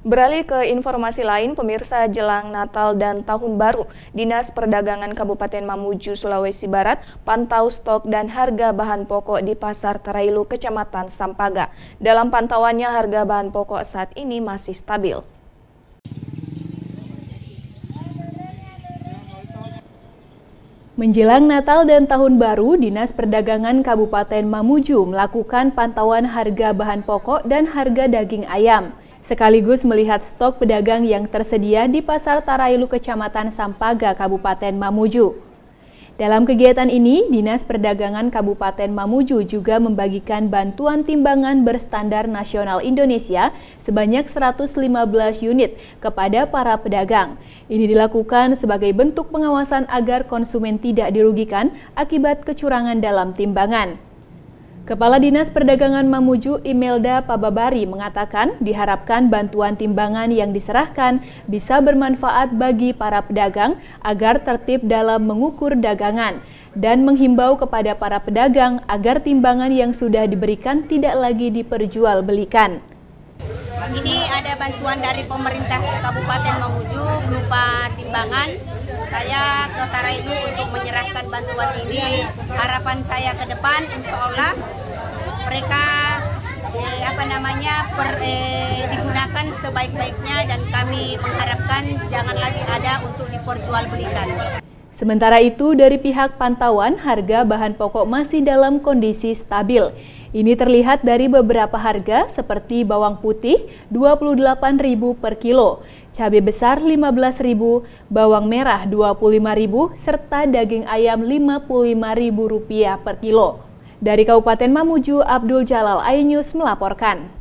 Beralih ke informasi lain, pemirsa jelang Natal dan Tahun Baru, Dinas Perdagangan Kabupaten Mamuju, Sulawesi Barat, pantau stok dan harga bahan pokok di Pasar Terailu, Kecamatan Sampaga. Dalam pantauannya, harga bahan pokok saat ini masih stabil. Menjelang Natal dan Tahun Baru, Dinas Perdagangan Kabupaten Mamuju melakukan pantauan harga bahan pokok dan harga daging ayam sekaligus melihat stok pedagang yang tersedia di Pasar Tarailu Kecamatan Sampaga, Kabupaten Mamuju. Dalam kegiatan ini, Dinas Perdagangan Kabupaten Mamuju juga membagikan bantuan timbangan berstandar nasional Indonesia sebanyak 115 unit kepada para pedagang. Ini dilakukan sebagai bentuk pengawasan agar konsumen tidak dirugikan akibat kecurangan dalam timbangan. Kepala Dinas Perdagangan Mamuju Imelda Pababari mengatakan diharapkan bantuan timbangan yang diserahkan bisa bermanfaat bagi para pedagang agar tertib dalam mengukur dagangan dan menghimbau kepada para pedagang agar timbangan yang sudah diberikan tidak lagi diperjualbelikan. Ini ada bantuan dari pemerintah Kabupaten Mamuju berupa timbangan saya ke Tarainu untuk menyerahkan bantuan ini. Harapan saya ke depan, insya Allah namanya per, eh, digunakan sebaik-baiknya dan kami mengharapkan jangan lagi ada untuk diperjualbelikan. Sementara itu, dari pihak pantauan, harga bahan pokok masih dalam kondisi stabil. Ini terlihat dari beberapa harga seperti bawang putih Rp28.000 per kilo, cabai besar Rp15.000, bawang merah Rp25.000, serta daging ayam Rp55.000 per kilo. Dari Kabupaten Mamuju, Abdul Jalal Ainyus melaporkan.